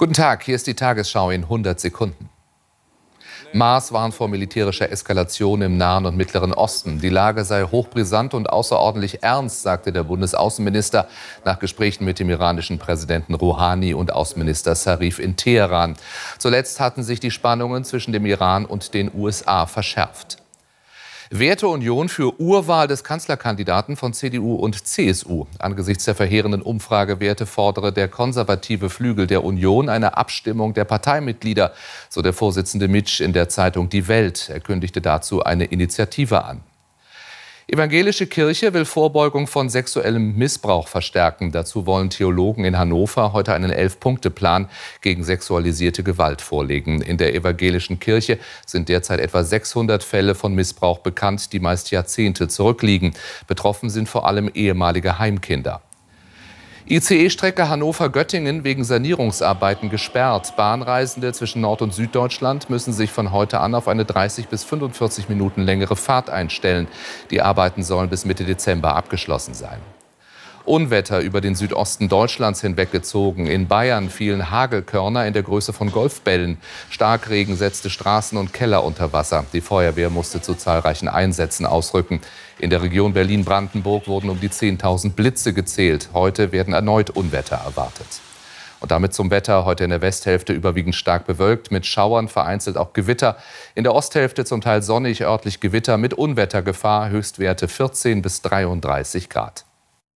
Guten Tag, hier ist die Tagesschau in 100 Sekunden. Mars warnt vor militärischer Eskalation im Nahen und Mittleren Osten. Die Lage sei hochbrisant und außerordentlich ernst, sagte der Bundesaußenminister nach Gesprächen mit dem iranischen Präsidenten Rouhani und Außenminister Sarif in Teheran. Zuletzt hatten sich die Spannungen zwischen dem Iran und den USA verschärft. Werteunion für Urwahl des Kanzlerkandidaten von CDU und CSU. Angesichts der verheerenden Umfragewerte fordere der konservative Flügel der Union eine Abstimmung der Parteimitglieder, so der Vorsitzende Mitsch in der Zeitung Die Welt. Er kündigte dazu eine Initiative an. Evangelische Kirche will Vorbeugung von sexuellem Missbrauch verstärken. Dazu wollen Theologen in Hannover heute einen Elf-Punkte-Plan gegen sexualisierte Gewalt vorlegen. In der evangelischen Kirche sind derzeit etwa 600 Fälle von Missbrauch bekannt, die meist Jahrzehnte zurückliegen. Betroffen sind vor allem ehemalige Heimkinder. ICE-Strecke Hannover-Göttingen wegen Sanierungsarbeiten gesperrt. Bahnreisende zwischen Nord- und Süddeutschland müssen sich von heute an auf eine 30 bis 45 Minuten längere Fahrt einstellen. Die Arbeiten sollen bis Mitte Dezember abgeschlossen sein. Unwetter über den Südosten Deutschlands hinweggezogen. In Bayern fielen Hagelkörner in der Größe von Golfbällen. Starkregen setzte Straßen und Keller unter Wasser. Die Feuerwehr musste zu zahlreichen Einsätzen ausrücken. In der Region Berlin-Brandenburg wurden um die 10.000 Blitze gezählt. Heute werden erneut Unwetter erwartet. Und damit zum Wetter. Heute in der Westhälfte überwiegend stark bewölkt, mit Schauern, vereinzelt auch Gewitter. In der Osthälfte zum Teil sonnig, örtlich Gewitter mit Unwettergefahr, Höchstwerte 14 bis 33 Grad.